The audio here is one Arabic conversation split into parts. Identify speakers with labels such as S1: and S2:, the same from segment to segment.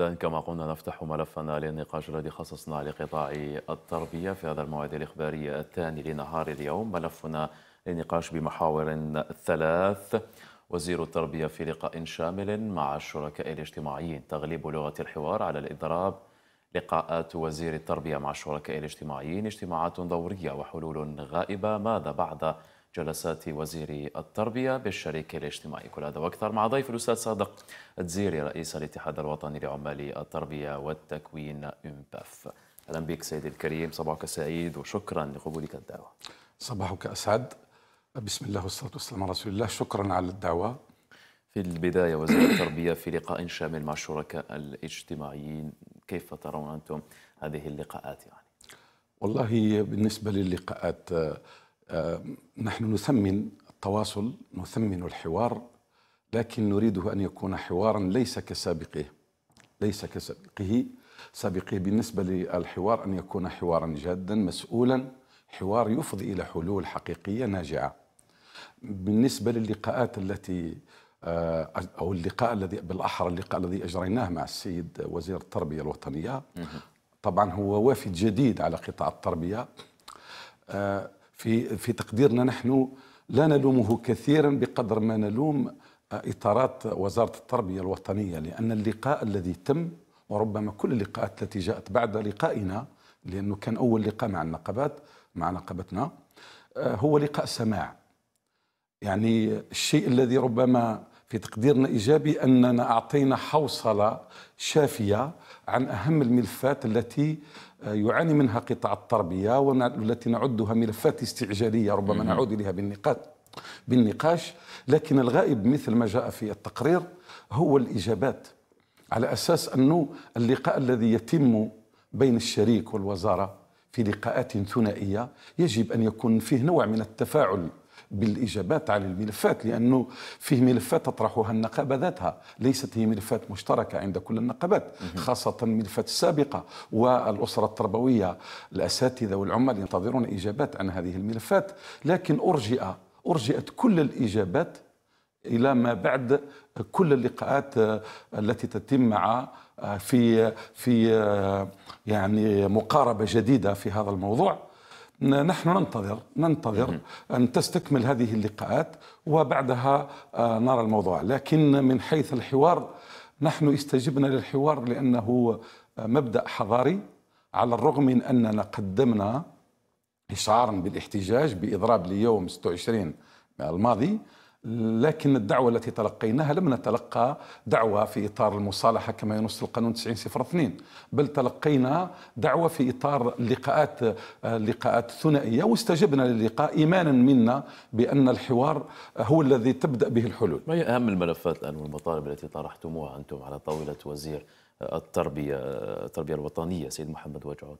S1: إذا كما قلنا نفتح ملفنا للنقاش الذي خصصنا لقطاع التربية في هذا الموعد الإخباري الثاني لنهار اليوم ملفنا للنقاش بمحاور ثلاث وزير التربية في لقاء شامل مع الشركاء الاجتماعيين تغليب لغة الحوار على الإضراب لقاءات وزير التربية مع الشركاء الاجتماعيين اجتماعات دورية وحلول غائبة ماذا بعد جلسات وزير التربية بالشريك الاجتماعي كل هذا وأكثر مع ضيف الأستاذ صادق تزيري رئيس الاتحاد الوطني لعمال التربية والتكوين إمباف أهلا بك سيدي الكريم صباحك سعيد وشكرا لقبولك الدعوة صباحك أسعد بسم الله والصلاة والسلام على رسول الله شكرا على الدعوة في البداية وزير التربية في لقاء شامل مع الشركاء الاجتماعيين كيف ترون أنتم هذه اللقاءات يعني؟
S2: والله بالنسبة للقاءات آه، نحن نثمن التواصل نثمن الحوار لكن نريده أن يكون حوارا ليس كسابقه ليس كسابقه سابقه بالنسبة للحوار أن يكون حوارا جادا مسؤولا حوار يفضي إلى حلول حقيقية ناجعة بالنسبة للقاءات التي آه، أو اللقاء الذي بالأحرى اللقاء الذي أجريناه مع السيد وزير التربية الوطنية طبعا هو وافد جديد على قطاع التربية آه، في في تقديرنا نحن لا نلومه كثيرا بقدر ما نلوم آه، اطارات وزاره التربيه الوطنيه لان اللقاء الذي تم وربما كل اللقاءات التي جاءت بعد لقائنا لانه كان اول لقاء مع النقابات مع نقابتنا آه، هو لقاء سماع يعني الشيء الذي ربما في تقديرنا ايجابي اننا اعطينا حوصله شافيه عن أهم الملفات التي آه، يعاني منها قطاع التربية والتي نعدها ملفات استعجالية ربما نعود إليها بالنقاش بالنقاش لكن الغائب مثل ما جاء في التقرير هو الإجابات على أساس أنه اللقاء الذي يتم بين الشريك والوزارة في لقاءات ثنائية يجب أن يكون فيه نوع من التفاعل بالاجابات على الملفات لانه فيه ملفات تطرحها النقابه ذاتها ليست هي ملفات مشتركه عند كل النقابات خاصه الملفات السابقه والاسره التربويه الاساتذه والعمال ينتظرون اجابات عن هذه الملفات لكن ارجئ ارجئت كل الاجابات الى ما بعد كل اللقاءات التي تتم مع في في يعني مقاربه جديده في هذا الموضوع نحن ننتظر ننتظر ان تستكمل هذه اللقاءات وبعدها آه، نرى الموضوع لكن من حيث الحوار نحن استجبنا للحوار لانه آه، مبدا حضاري على الرغم من اننا قدمنا اشعارا بالاحتجاج باضراب ليوم 26 الماضي لكن الدعوة التي تلقيناها لم نتلقى دعوة في إطار المصالحة كما ينص القانون 9002 بل تلقينا دعوة في إطار لقاءات لقاءات ثنائية واستجبنا للقاء إيمانا منا بأن الحوار هو
S1: الذي تبدأ به الحلول ما هي أهم الملفات الآن والمطالب التي طرحتموها أنتم على طاولة وزير التربية التربية الوطنية سيد محمد وجعود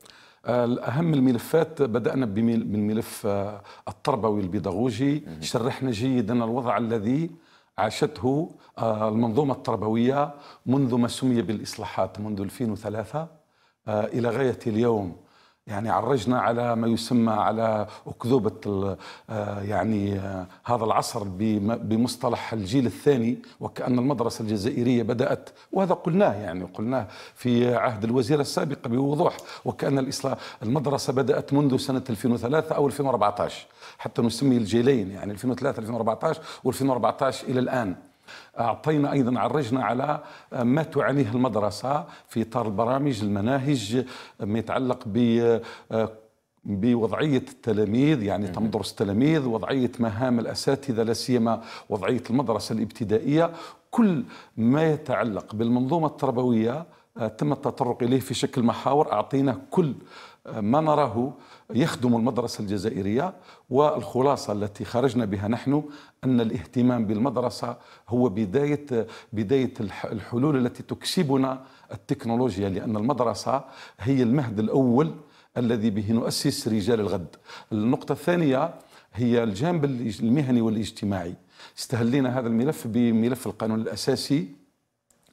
S1: أهم الملفات
S2: بدأنا بملف آه، التربوي البيداغوجي شرحنا جيدا الوضع الذي عاشته آه، المنظومة التربوية منذ ما سمي بالإصلاحات منذ 2003 آه، إلى غاية اليوم يعني عرجنا على ما يسمى على أكذوبة آه، يعني آه، هذا العصر بمصطلح الجيل الثاني وكأن المدرسة الجزائرية بدأت وهذا قلناه يعني قلناه في عهد الوزيرة السابقة بوضوح وكأن الإسلام المدرسة بدأت منذ سنة 2003 أو 2014 حتى نسمي الجيلين يعني 2003 2014 و2014 إلى الآن أعطينا أيضا عرجنا على ما تعانيه المدرسة في إطار البرامج المناهج ما يتعلق ب بوضعية التلاميذ يعني درس التلاميذ وضعية مهام الأساتذة لا سيما وضعية المدرسة الابتدائية كل ما يتعلق بالمنظومة التربوية آه، تم التطرق إليه في شكل محاور أعطينا كل ما نراه يخدم المدرسة الجزائرية والخلاصة التي خرجنا بها نحن أن الاهتمام بالمدرسة هو بداية بداية الحلول التي تكسبنا التكنولوجيا لأن المدرسة هي المهد الأول الذي به نؤسس رجال الغد النقطة الثانية هي الجانب المهني والاجتماعي استهلينا هذا الملف بملف القانون الأساسي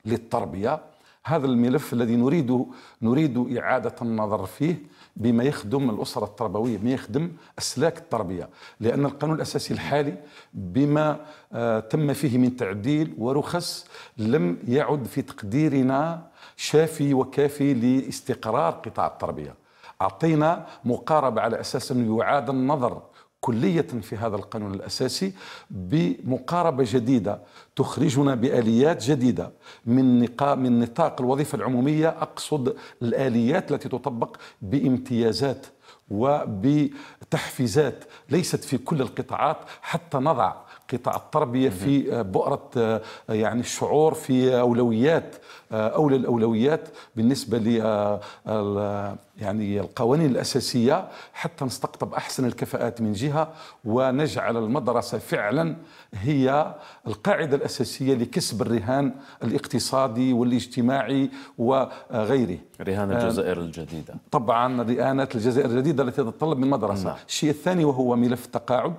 S2: للتربية هذا الملف الذي نريد نريد إعادة النظر فيه بما يخدم الأسرة التربوية بما يخدم أسلاك التربية لأن القانون الأساسي الحالي بما آه، تم فيه من تعديل ورخص لم يعد في تقديرنا شافي وكافي لاستقرار قطاع التربية أعطينا مقاربة على أساس أنه يعاد النظر كلية في هذا القانون الأساسي بمقاربة جديدة تخرجنا بآليات جديدة من من نطاق الوظيفة العمومية أقصد الآليات التي تطبق بامتيازات وبتحفيزات ليست في كل القطاعات حتى نضع قطاع التربية في آه، بؤرة آه، يعني الشعور في أولويات آه، أولى الأولويات بالنسبة ل يعني القوانين الأساسية حتى نستقطب أحسن الكفاءات من جهة ونجعل المدرسة فعلا هي القاعدة الأساسية لكسب الرهان الاقتصادي والاجتماعي وغيره رهان آه، الجزائر الجديدة طبعا رهانات الجزائر الجديدة التي تتطلب من مدرسة نعم. الشيء الثاني وهو ملف التقاعد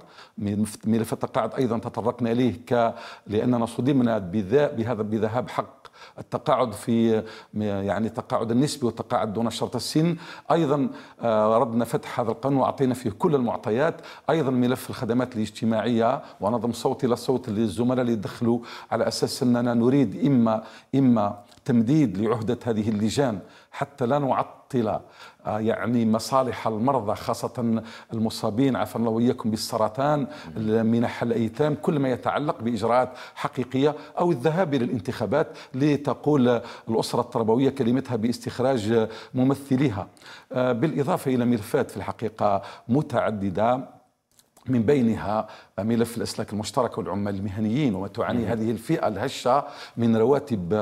S2: ملف التقاعد أيضا تطرقنا إليه ك... لأننا صدمنا بذهاب حق التقاعد في يعني التقاعد النسبي والتقاعد دون شرط السن ايضا آه، ردنا فتح هذا القانون واعطينا فيه كل المعطيات ايضا ملف الخدمات الاجتماعيه ونظم صوتي للصوت للزملاء اللي دخلوا على اساس اننا نريد اما اما تمديد لعهدة هذه اللجان حتى لا نعطل آه، يعني مصالح المرضى خاصة المصابين عفوا الله وإياكم بالسرطان منح الأيتام كل ما يتعلق بإجراءات حقيقية أو الذهاب إلى الانتخابات لتقول الأسرة التربوية كلمتها باستخراج ممثليها آه، بالإضافة إلى ملفات في الحقيقة متعددة من بينها ملف الاسلاك المشترك والعمال المهنيين وما تعانيه هذه الفئه الهشه من رواتب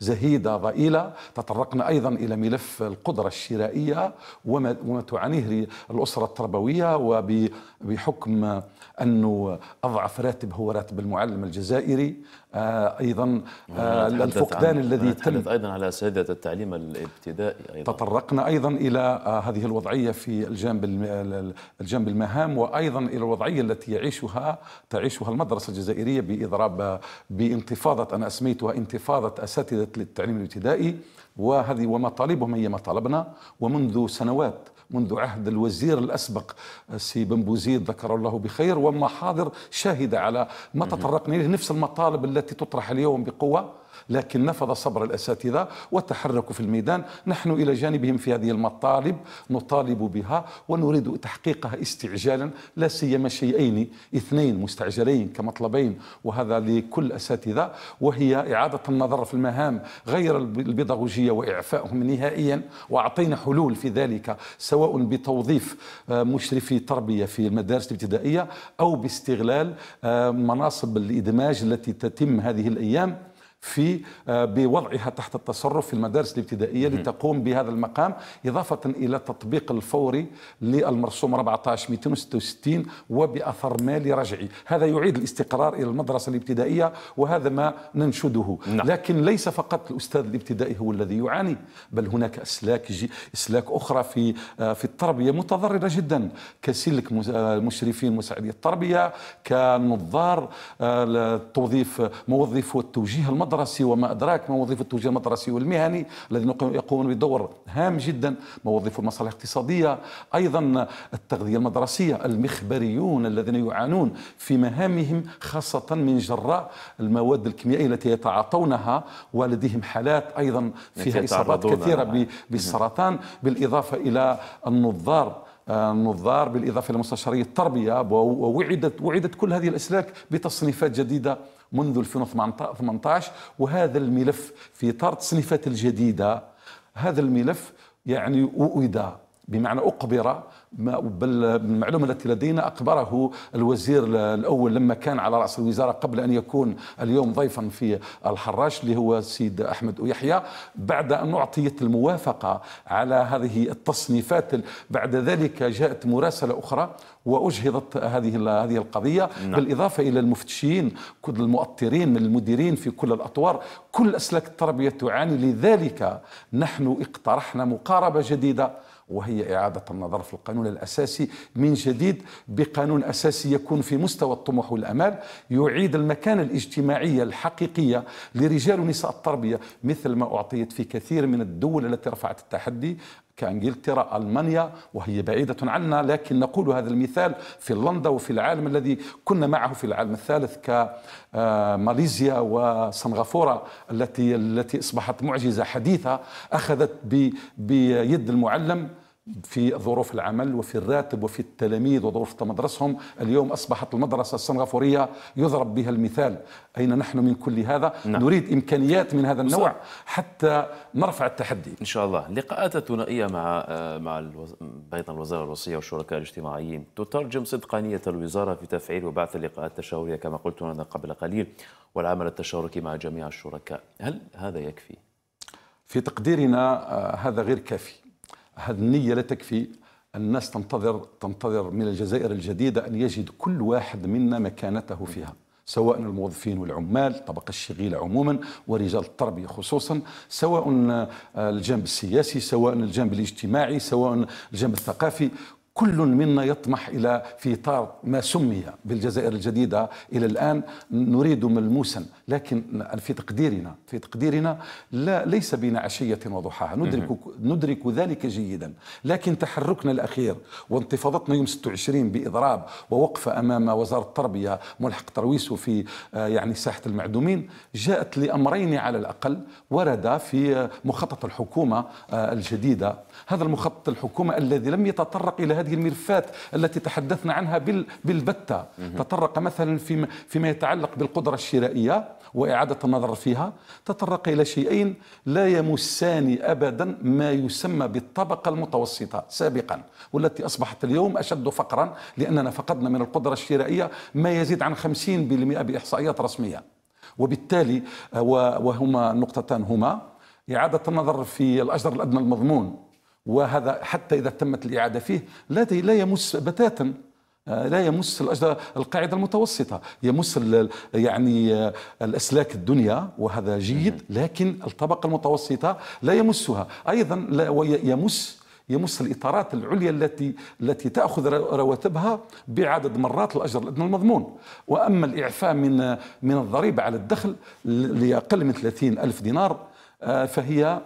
S2: زهيده ضئيله، تطرقنا ايضا الى ملف القدره الشرائيه وما تعانيه الاسره التربويه وبحكم انه اضعف راتب هو راتب المعلم الجزائري آه، ايضا آه، الفقدان الذي تم ايضا على اساتذه التعليم الابتدائي ايضا تطرقنا ايضا الى آه، هذه الوضعيه في الجانب الجانب المهام وايضا الى الوضعيه التي يعيشها تعيشها المدرسه الجزائريه باضراب بانتفاضه انا اسميتها انتفاضه اساتذه التعليم الابتدائي وهذه ومطالبهم هي مطالبنا ومنذ سنوات منذ عهد الوزير الأسبق آه، سي بن بوزيد ذكر الله بخير وما حاضر شاهد على ما تطرقنا إليه نفس المطالب التي تطرح اليوم بقوة لكن نفذ صبر الأساتذة وتحركوا في الميدان نحن إلى جانبهم في هذه المطالب نطالب بها ونريد تحقيقها استعجالا لا سيما شيئين اثنين مستعجلين كمطلبين وهذا لكل أساتذة وهي إعادة النظر في المهام غير البيداغوجية وإعفائهم نهائيا وأعطينا حلول في ذلك سواء بتوظيف آه، مشرفي تربية في المدارس الابتدائية أو باستغلال آه، مناصب الإدماج التي تتم هذه الأيام في آه، بوضعها تحت التصرف في المدارس الابتدائيه لتقوم بهذا المقام اضافه الى التطبيق الفوري للمرسوم 14 266 وباثر مالي رجعي هذا يعيد الاستقرار الى المدرسه الابتدائيه وهذا ما ننشده نعم. لكن ليس فقط الاستاذ الابتدائي هو الذي يعاني بل هناك اسلاك جي اسلاك اخرى في آه، في التربيه متضرره جدا كسلك آه، مشرفين مساعدي التربيه كنظار توظيف موظفو التوجيه المدرسي المدرسي وما أدراك ما وظيفة التوجيه المدرسي والمهني الذين يقومون بدور هام جدا ما وظيفه المصالح الاقتصادية أيضا التغذية المدرسية المخبريون الذين يعانون في مهامهم خاصة من جراء المواد الكيميائية التي يتعاطونها ولديهم حالات أيضا فيها إصابات كثيرة بالسرطان بالإضافة إلى النظار آه، النظار بالاضافه الى مستشاري التربيه ووعدت وعدت كل هذه الاسلاك بتصنيفات جديده منذ 2018 وهذا الملف في اطار التصنيفات الجديده هذا الملف يعني أؤيد بمعنى أقبر بالمعلومة التي لدينا أخبره الوزير الأول لما كان على رأس الوزارة قبل أن يكون اليوم ضيفا في الحراش اللي هو السيد أحمد يحيى بعد أن أعطيت الموافقة على هذه التصنيفات بعد ذلك جاءت مراسلة أخرى وأجهضت هذه هذه القضية نعم. بالإضافة إلى المفتشين كل المؤطرين من المديرين في كل الأطوار كل أسلاك التربية تعاني لذلك نحن اقترحنا مقاربة جديدة وهي إعادة النظر في القانون الأساسي من جديد بقانون أساسي يكون في مستوى الطموح والأمال يعيد المكانة الاجتماعية الحقيقية لرجال ونساء التربية مثل ما أعطيت في كثير من الدول التي رفعت التحدي كإنجلترا ألمانيا وهي بعيدة عنا لكن نقول هذا المثال فنلندا وفي العالم الذي كنا معه في العالم الثالث كماليزيا آه، وسنغافورة التي التي أصبحت معجزة حديثة أخذت بيد المعلم في ظروف العمل وفي الراتب وفي التلاميذ وظروف مدرسهم اليوم أصبحت المدرسة السنغافورية يضرب بها المثال أين نحن من كل هذا نعم. نريد إمكانيات من هذا النوع حتى
S1: نرفع التحدي إن شاء الله لقاءات الثنائية مع آه، مع الوز... أيضا الوزارة الروسية والشركاء الاجتماعيين تترجم صدقانية الوزارة في تفعيل وبعث اللقاءات التشاورية كما قلت لنا قبل قليل والعمل التشاركي مع جميع الشركاء هل هذا يكفي؟
S2: في تقديرنا آه، هذا غير كافي هذه النية لا تكفي الناس تنتظر تنتظر من الجزائر الجديدة أن يجد كل واحد منا مكانته فيها سواء الموظفين والعمال الطبقة الشغيلة عموما ورجال التربية خصوصا سواء آه، الجانب السياسي سواء الجانب الاجتماعي سواء الجانب الثقافي كل منا يطمح الى في اطار ما سمي بالجزائر الجديده الى الان نريد ملموسا لكن في تقديرنا في تقديرنا لا ليس بين عشيه وضحاها ندرك ندرك ذلك جيدا لكن تحركنا الاخير وانتفاضتنا يوم 26 باضراب ووقفه امام وزاره التربيه ملحق ترويسه في آه، يعني ساحه المعدومين جاءت لامرين على الاقل وردا في مخطط الحكومه آه، الجديده هذا المخطط الحكومة الذي لم يتطرق إلى هذه الملفات التي تحدثنا عنها بالبتة تطرق مثلا فيما, فيما يتعلق بالقدرة الشرائية وإعادة النظر فيها تطرق إلى شيئين لا يمسان أبدا ما يسمى بالطبقة المتوسطة سابقا والتي أصبحت اليوم أشد فقرا لأننا فقدنا من القدرة الشرائية ما يزيد عن 50% بإحصائيات رسمية وبالتالي آه، وهما نقطتان هما إعادة النظر في الأجر الأدنى المضمون وهذا حتى إذا تمت الإعادة فيه لا لا يمس بتاتا آه، لا يمس الأجر القاعدة المتوسطة يمس يعني آه، الأسلاك الدنيا وهذا جيد لكن الطبقة المتوسطة لا يمسها أيضا لا يمس يمس الاطارات العليا التي التي تاخذ رواتبها بعدد مرات الاجر الادنى المضمون واما الاعفاء من آه، من الضريبه على الدخل لاقل من 30 الف دينار فهي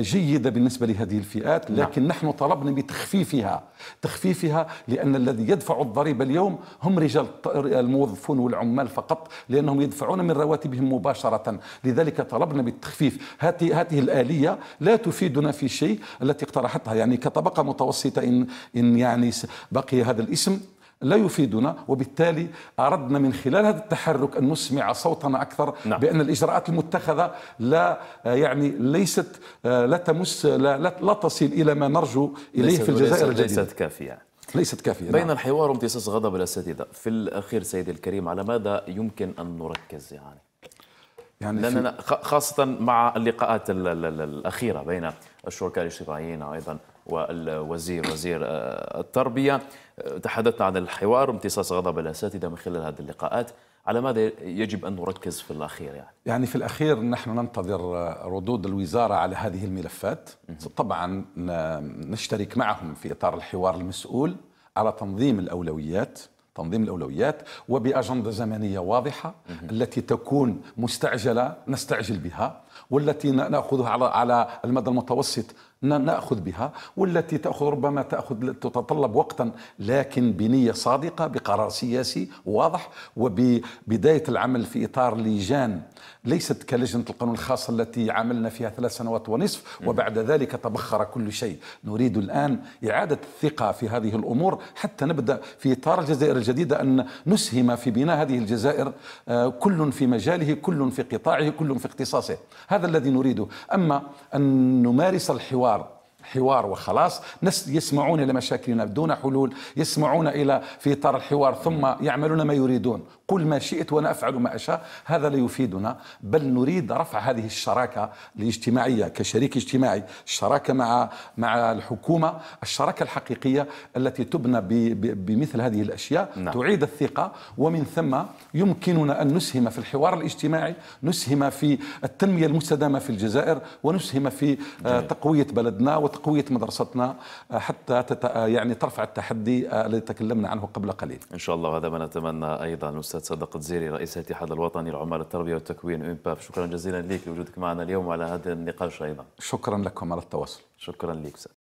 S2: جيدة بالنسبة لهذه الفئات نعم. لكن لا. نحن طلبنا بتخفيفها تخفيفها لأن الذي يدفع الضريبة اليوم هم رجال الموظفون والعمال فقط لأنهم يدفعون من رواتبهم مباشرة لذلك طلبنا بالتخفيف هذه هذه الآلية لا تفيدنا في شيء التي اقترحتها يعني كطبقة متوسطة إن إن يعني بقي هذا الاسم لا يفيدنا وبالتالي أردنا من خلال هذا التحرك أن نسمع صوتنا أكثر نعم. بأن الإجراءات المتخذة لا آه، يعني ليست آه، لا تمس لا, لا تصل إلى ما نرجو إليه في الجزائر الجديدة ليست كافية ليست كافية بين نعم.
S1: الحوار وامتصاص غضب الأساتذة في الأخير سيدي الكريم على ماذا يمكن أن نركز يعني يعني لا لا خاصة مع اللقاءات الأخيرة بين الشركاء الاجتماعيين أيضا والوزير وزير آه، التربية آه، تحدثنا عن الحوار امتصاص غضب الأساتذة من خلال هذه اللقاءات على ماذا يجب أن نركز في الأخير يعني؟
S2: يعني في الأخير نحن ننتظر آه، ردود الوزارة على هذه الملفات طبعا نشترك معهم في إطار الحوار المسؤول على تنظيم الأولويات تنظيم الأولويات وبأجندة زمنية واضحة التي تكون مستعجله نستعجل بها والتي ناخذها على على المدى المتوسط ناخذ بها والتي تاخذ ربما تاخذ تتطلب وقتا لكن بنيه صادقه بقرار سياسي واضح وبدايه العمل في اطار لجان ليست كلجنه القانون الخاصه التي عملنا فيها ثلاث سنوات ونصف وبعد ذلك تبخر كل شيء نريد الان اعاده الثقه في هذه الامور حتى نبدا في اطار الجزائر الجديده ان نسهم في بناء هذه الجزائر آه، كل في مجاله كل في قطاعه كل في اختصاصه هذا الذي نريده أما أن نمارس الحوار حوار وخلاص نس يسمعون إلى مشاكلنا دون حلول يسمعون إلى في إطار الحوار ثم يعملون ما يريدون قل ما شئت وأنا أفعل ما أشاء هذا لا يفيدنا بل نريد رفع هذه الشراكة الاجتماعية كشريك اجتماعي الشراكة مع مع الحكومة الشراكة الحقيقية التي تبنى بمثل هذه الأشياء نعم. تعيد الثقة ومن ثم يمكننا أن نسهم في الحوار الاجتماعي نسهم في التنمية المستدامة في الجزائر ونسهم في آه، جميل. تقوية بلدنا وتقويه مدرستنا آه، حتى تت... آه، يعني ترفع التحدي آه، الذي تكلمنا عنه قبل قليل.
S1: ان شاء الله هذا ما نتمنى ايضا استاذ صدق الزيري رئيس الاتحاد الوطني لعمال التربيه والتكوين امباف شكرا جزيلا لك لوجودك معنا اليوم وعلى هذا النقاش ايضا. شكرا لكم على التواصل. شكرا لك استاذ.